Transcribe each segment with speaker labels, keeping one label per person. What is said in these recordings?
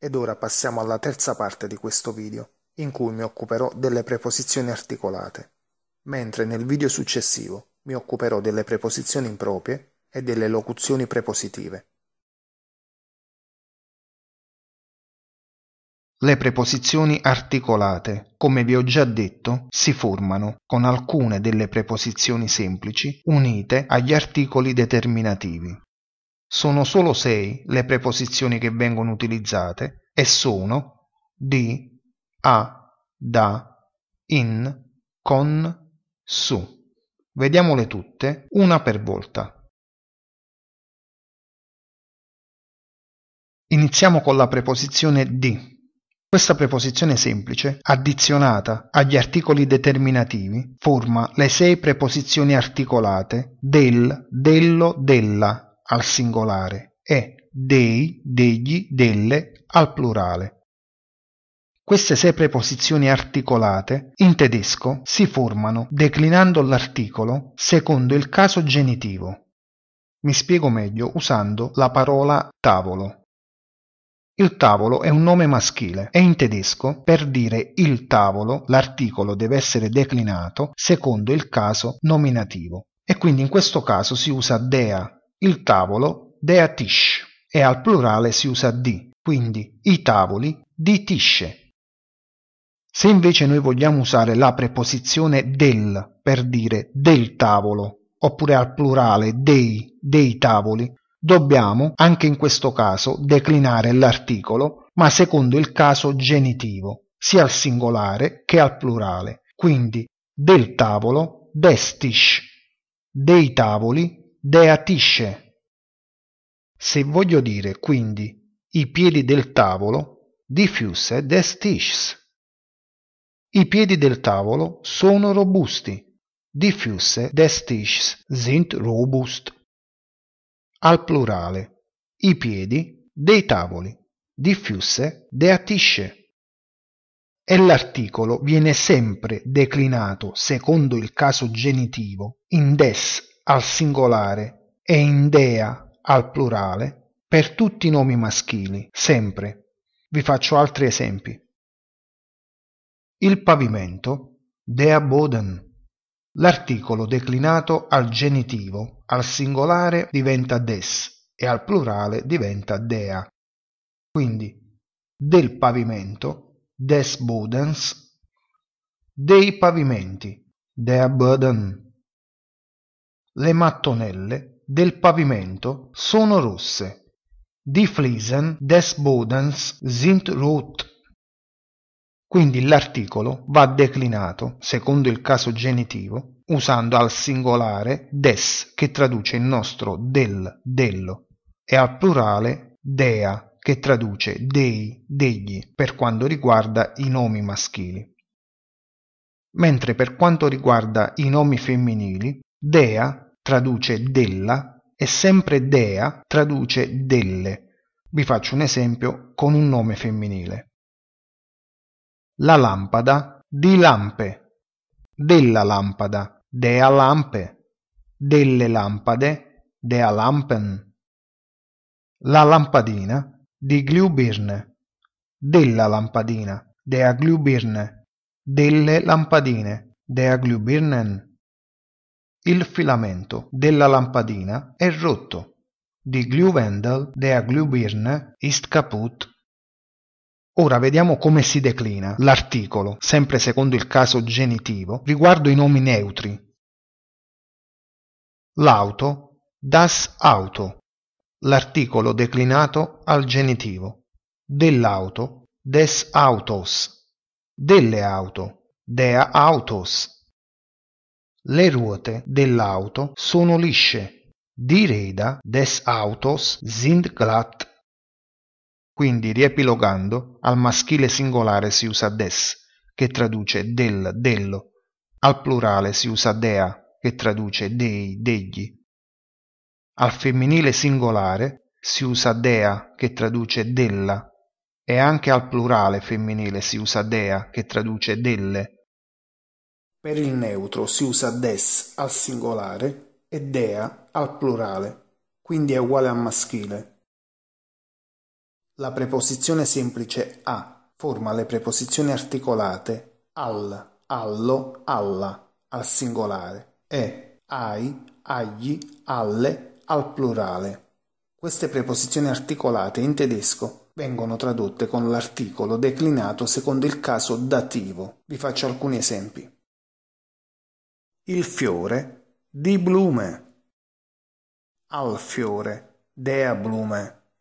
Speaker 1: Ed ora passiamo alla terza parte di questo video, in cui mi occuperò delle preposizioni articolate, mentre nel video successivo mi occuperò delle preposizioni improprie e delle locuzioni prepositive. Le preposizioni articolate, come vi ho già detto, si formano con alcune delle preposizioni semplici unite agli articoli determinativi. Sono solo sei le preposizioni che vengono utilizzate e sono di, a, da, in, con, su. Vediamole tutte, una per volta. Iniziamo con la preposizione di. Questa preposizione semplice, addizionata agli articoli determinativi, forma le sei preposizioni articolate del, dello, della al singolare e dei, degli, delle al plurale. Queste sei preposizioni articolate in tedesco si formano declinando l'articolo secondo il caso genitivo. Mi spiego meglio usando la parola tavolo. Il tavolo è un nome maschile e in tedesco per dire il tavolo l'articolo deve essere declinato secondo il caso nominativo. E quindi in questo caso si usa dea il tavolo "dea-tisce" e al plurale si usa "di", quindi "i tavoli di-tisce". Se invece noi vogliamo usare la preposizione "del" per dire "del tavolo" oppure al plurale "dei", "dei tavoli", dobbiamo anche in questo caso declinare l'articolo ma secondo il caso genitivo, sia al singolare che al plurale, quindi "del tavolo des "dei tavoli deatisce. Se voglio dire, quindi, i piedi del tavolo, diffuse destis. I piedi del tavolo sono robusti, diffuse destis sind robust. Al plurale, i piedi dei tavoli, diffuse deatisce e l'articolo viene sempre declinato secondo il caso genitivo in des al singolare e in dea al plurale per tutti i nomi maschili, sempre. Vi faccio altri esempi. Il pavimento, Dea Boden. L'articolo declinato al genitivo, al singolare diventa des e al plurale diventa dea. Quindi del pavimento, des bodens, dei pavimenti, dea boden le mattonelle del pavimento sono rosse. Die Fliesen des Bodens sind rot. Quindi l'articolo va declinato, secondo il caso genitivo, usando al singolare des che traduce il nostro del, dello, e al plurale dea che traduce dei, degli per quanto riguarda i nomi maschili. Mentre per quanto riguarda i nomi femminili, dea traduce della e sempre dea traduce delle. Vi faccio un esempio con un nome femminile. La lampada di lampe, della lampada, dea lampe, delle lampade, dea lampen. La lampadina di Glühbirne, della lampadina, dea Glühbirne, delle lampadine, dea Glühbirnen. Il filamento della lampadina è rotto. Die Glühwendel der Glühbirne ist kaputt. Ora vediamo come si declina l'articolo, sempre secondo il caso genitivo, riguardo i nomi neutri. L'auto, das Auto. L'articolo declinato al genitivo. Dell'auto, des Autos. Delle auto, dea Autos. Le ruote dell'auto sono lisce. Die Reda des Autos sind glatt. Quindi, riepilogando, al maschile singolare si usa des, che traduce del, dello. Al plurale si usa dea, che traduce dei, degli. Al femminile singolare si usa dea, che traduce della. E anche al plurale femminile si usa dea, che traduce delle. Per il neutro si usa "des" al singolare e "dea" al plurale, quindi è uguale al maschile. La preposizione semplice "a" forma le preposizioni articolate "al", "allo", "alla" al singolare e "ai", "agli", "alle" al plurale. Queste preposizioni articolate in tedesco vengono tradotte con l'articolo declinato secondo il caso dativo. Vi faccio alcuni esempi il fiore di blume. Al fiore, dea blume.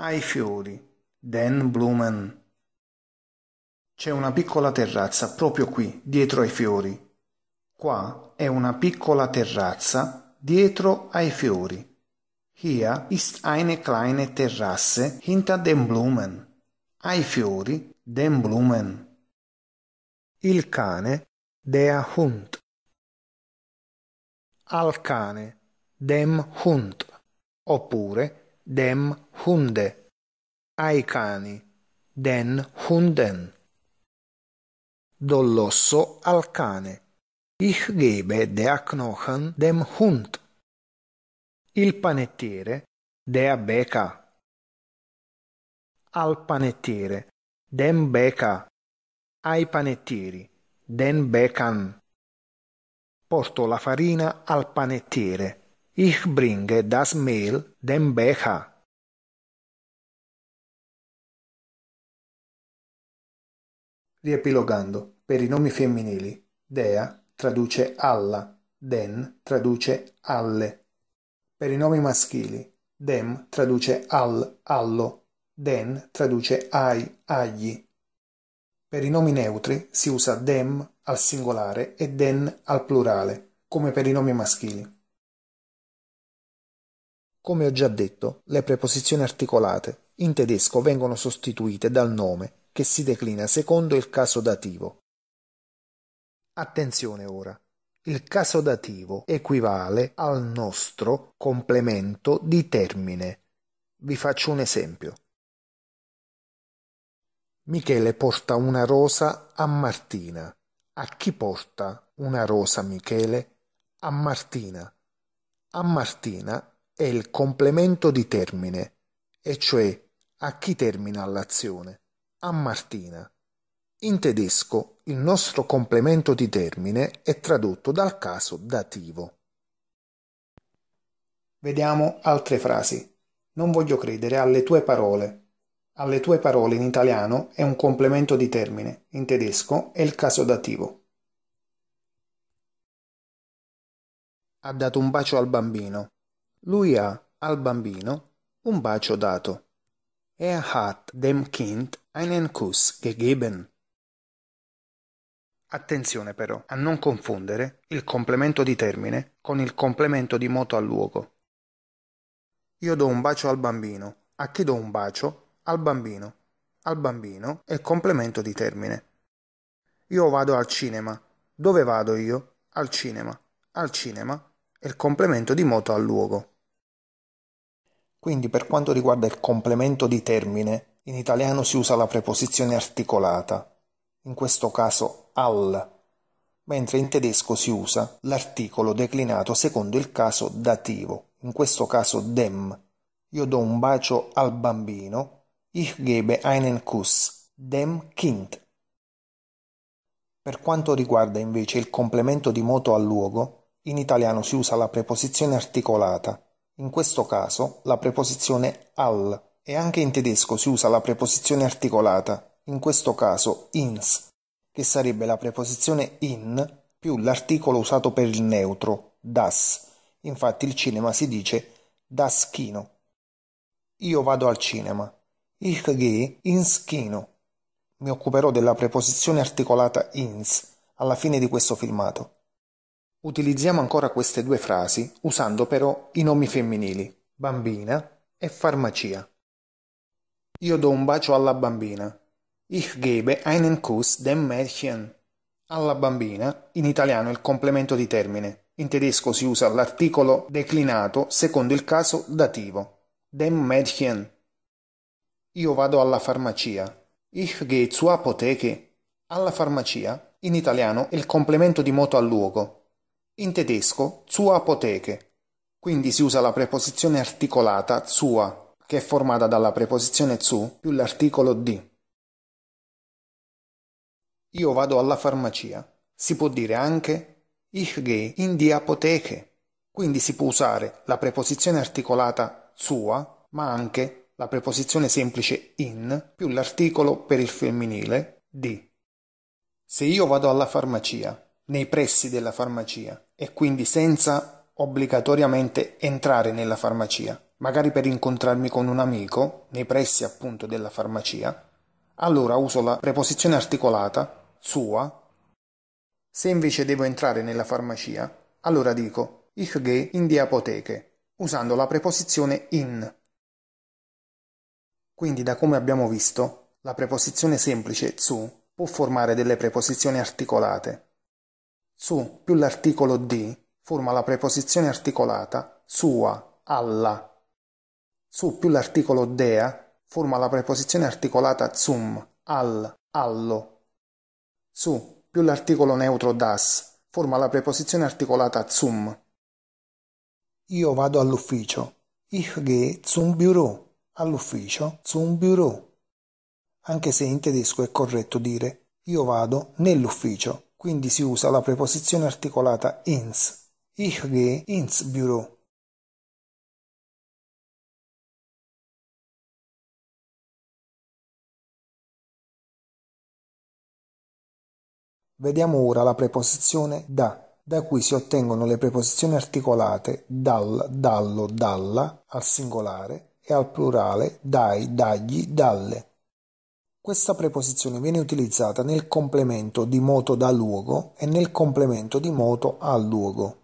Speaker 1: Ai fiori, den blumen. C'è una piccola terrazza proprio qui, dietro ai fiori. Qua è una piccola terrazza dietro ai fiori. Hier ist eine kleine Terrasse hinter den Blumen. Ai fiori, den Blumen. Il cane, der Hund al cane, dem Hund, oppure dem Hunde, ai cani, den Hunden. Do l'osso al cane. Ich gebe der Knochen dem Hund. Il panettiere, der Bäcker. Al panettiere, dem Bäcker. Ai panettieri, den Bäckern porto la farina al panettiere. Ich bringe das Mehl dem Becher. Riepilogando, per i nomi femminili, Dea traduce alla, Den traduce alle. Per i nomi maschili, Dem traduce al, allo, Den traduce ai, agli. Per i nomi neutri si usa dem al singolare e den al plurale, come per i nomi maschili. Come ho già detto, le preposizioni articolate in tedesco vengono sostituite dal nome, che si declina secondo il caso dativo. Attenzione ora. Il caso dativo equivale al nostro complemento di termine. Vi faccio un esempio. Michele porta una rosa a Martina. A chi porta una rosa Michele? A Martina. A Martina è il complemento di termine, e cioè a chi termina l'azione? A Martina. In tedesco il nostro complemento di termine è tradotto dal caso dativo. Vediamo altre frasi. Non voglio credere alle tue parole. Alle tue parole in italiano è un complemento di termine, in tedesco è il caso dativo. Ha dato un bacio al bambino. Lui ha, al bambino, un bacio dato. Er hat dem Kind einen Kuss gegeben. Attenzione però a non confondere il complemento di termine con il complemento di moto al luogo. Io do un bacio al bambino. A chi do un bacio? al bambino. Al bambino è complemento di termine. Io vado al cinema. Dove vado io? Al cinema. Al cinema è il complemento di moto al luogo. Quindi per quanto riguarda il complemento di termine, in italiano si usa la preposizione articolata, in questo caso al, mentre in tedesco si usa l'articolo declinato secondo il caso dativo, in questo caso dem. Io do un bacio al bambino Ich gebe einen Kuss dem Kind. Per quanto riguarda invece il complemento di moto al luogo, in italiano si usa la preposizione articolata, in questo caso la preposizione al, e anche in tedesco si usa la preposizione articolata, in questo caso ins, che sarebbe la preposizione in più l'articolo usato per il neutro, das. Infatti il cinema si dice das kino. Io vado al cinema. Ich gehe ins Kino. Mi occuperò della preposizione articolata ins alla fine di questo filmato. Utilizziamo ancora queste due frasi usando però i nomi femminili bambina e farmacia. Io do un bacio alla bambina. Ich gebe einen Kuss dem Mädchen. Alla bambina, in italiano il complemento di termine. In tedesco si usa l'articolo declinato secondo il caso dativo. Dem Mädchen io vado alla farmacia. Ich gehe zur Apotheke. Alla farmacia, in italiano, è il complemento di moto al luogo. In tedesco, zur Apotheke. Quindi si usa la preposizione articolata zur, che è formata dalla preposizione zu più l'articolo di. Io vado alla farmacia. Si può dire anche Ich gehe in die Apotheke. Quindi si può usare la preposizione articolata zur, ma anche la preposizione semplice in più l'articolo per il femminile di. Se io vado alla farmacia, nei pressi della farmacia, e quindi senza obbligatoriamente entrare nella farmacia, magari per incontrarmi con un amico, nei pressi appunto della farmacia, allora uso la preposizione articolata sua. Se invece devo entrare nella farmacia, allora dico ich gehe in die Apotheke, usando la preposizione in quindi da come abbiamo visto, la preposizione semplice zu può formare delle preposizioni articolate. Su più l'articolo di forma la preposizione articolata sua, alla. Su più l'articolo dea forma la preposizione articolata zum, al, allo. Su più l'articolo neutro das forma la preposizione articolata zum. Io vado all'ufficio. Ich gehe zum Büro all'ufficio su un bureau, anche se in tedesco è corretto dire io vado nell'ufficio, quindi si usa la preposizione articolata ins. Ich gehe ins Büro. Vediamo ora la preposizione da, da cui si ottengono le preposizioni articolate dal, dallo, dalla al singolare e al plurale dai, dagli, dalle. Questa preposizione viene utilizzata nel complemento di moto da luogo e nel complemento di moto al luogo.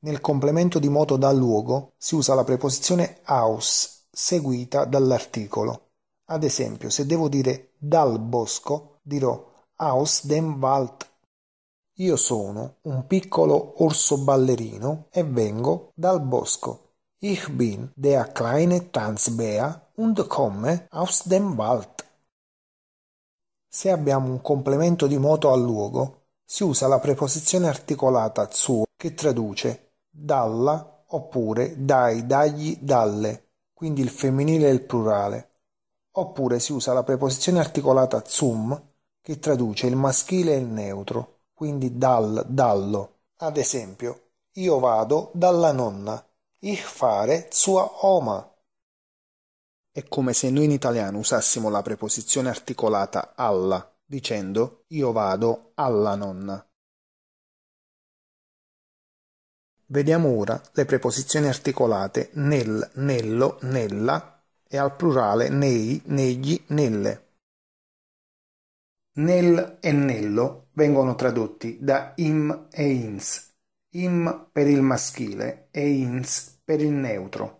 Speaker 1: Nel complemento di moto da luogo si usa la preposizione aus seguita dall'articolo. Ad esempio, se devo dire dal bosco, dirò aus dem Wald. Io sono un piccolo orso ballerino e vengo dal bosco. Ich bin der kleine Tanzbär und komme aus dem Wald. Se abbiamo un complemento di moto al luogo, si usa la preposizione articolata zu che traduce dalla oppure dai, dagli, dalle, quindi il femminile e il plurale. Oppure si usa la preposizione articolata zum che traduce il maschile e il neutro, quindi dal, dallo. Ad esempio, io vado dalla nonna Ich fahre zur Oma. È come se noi in italiano usassimo la preposizione articolata alla, dicendo io vado alla nonna. Vediamo ora le preposizioni articolate nel, nello, nella e al plurale nei, negli, nelle. Nel e nello vengono tradotti da im e ins im per il maschile e ins per il neutro.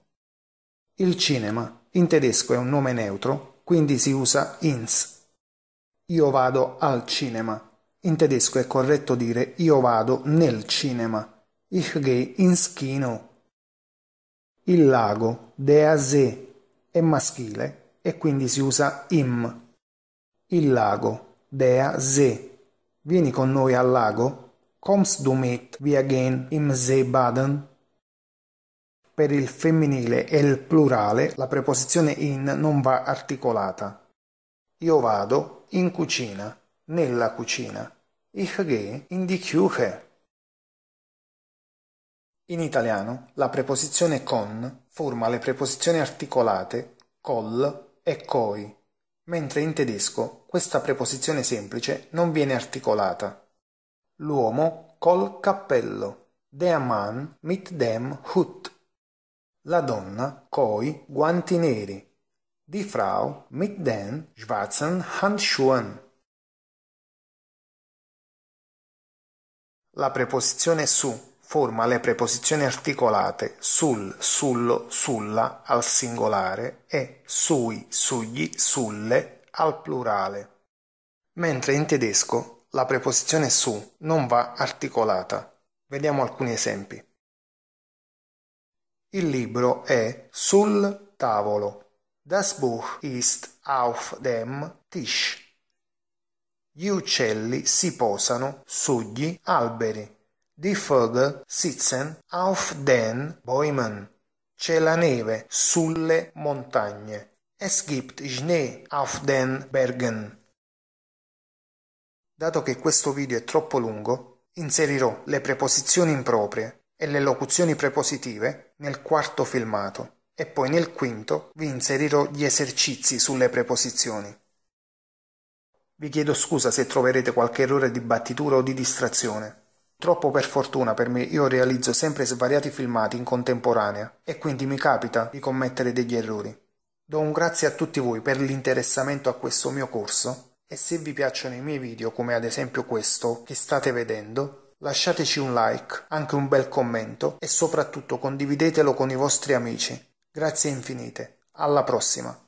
Speaker 1: Il cinema in tedesco è un nome neutro, quindi si usa ins. Io vado al cinema. In tedesco è corretto dire io vado nel cinema. Ich gehe ins Kino. Il lago, der See, è maschile e quindi si usa im. Il lago, der See. Vieni con noi al lago? Kommst du mit wir gehen im See Per il femminile e il plurale la preposizione in non va articolata. Io vado in cucina, nella cucina. Ich gehe in die Küche. In italiano la preposizione con forma le preposizioni articolate col e coi, mentre in tedesco questa preposizione semplice non viene articolata. L'uomo col cappello, der Mann mit dem Hut. La donna coi guanti neri, die Frau mit den schwarzen Handschuhen. La preposizione su forma le preposizioni articolate sul, sullo, sulla al singolare e sui, sugli, sulle al plurale. Mentre in tedesco la preposizione su non va articolata. Vediamo alcuni esempi. Il libro è sul tavolo. Das Buch ist auf dem Tisch. Gli uccelli si posano sugli alberi. Die Vögel sitzen auf den Bäumen. C'è la neve sulle montagne. Es gibt Schnee auf den Bergen. Dato che questo video è troppo lungo, inserirò le preposizioni improprie e le locuzioni prepositive nel quarto filmato e poi nel quinto vi inserirò gli esercizi sulle preposizioni. Vi chiedo scusa se troverete qualche errore di battitura o di distrazione. Troppo per fortuna per me io realizzo sempre svariati filmati in contemporanea e quindi mi capita di commettere degli errori. Do un grazie a tutti voi per l'interessamento a questo mio corso e se vi piacciono i miei video, come ad esempio questo che state vedendo, lasciateci un like, anche un bel commento e soprattutto condividetelo con i vostri amici. Grazie infinite, alla prossima!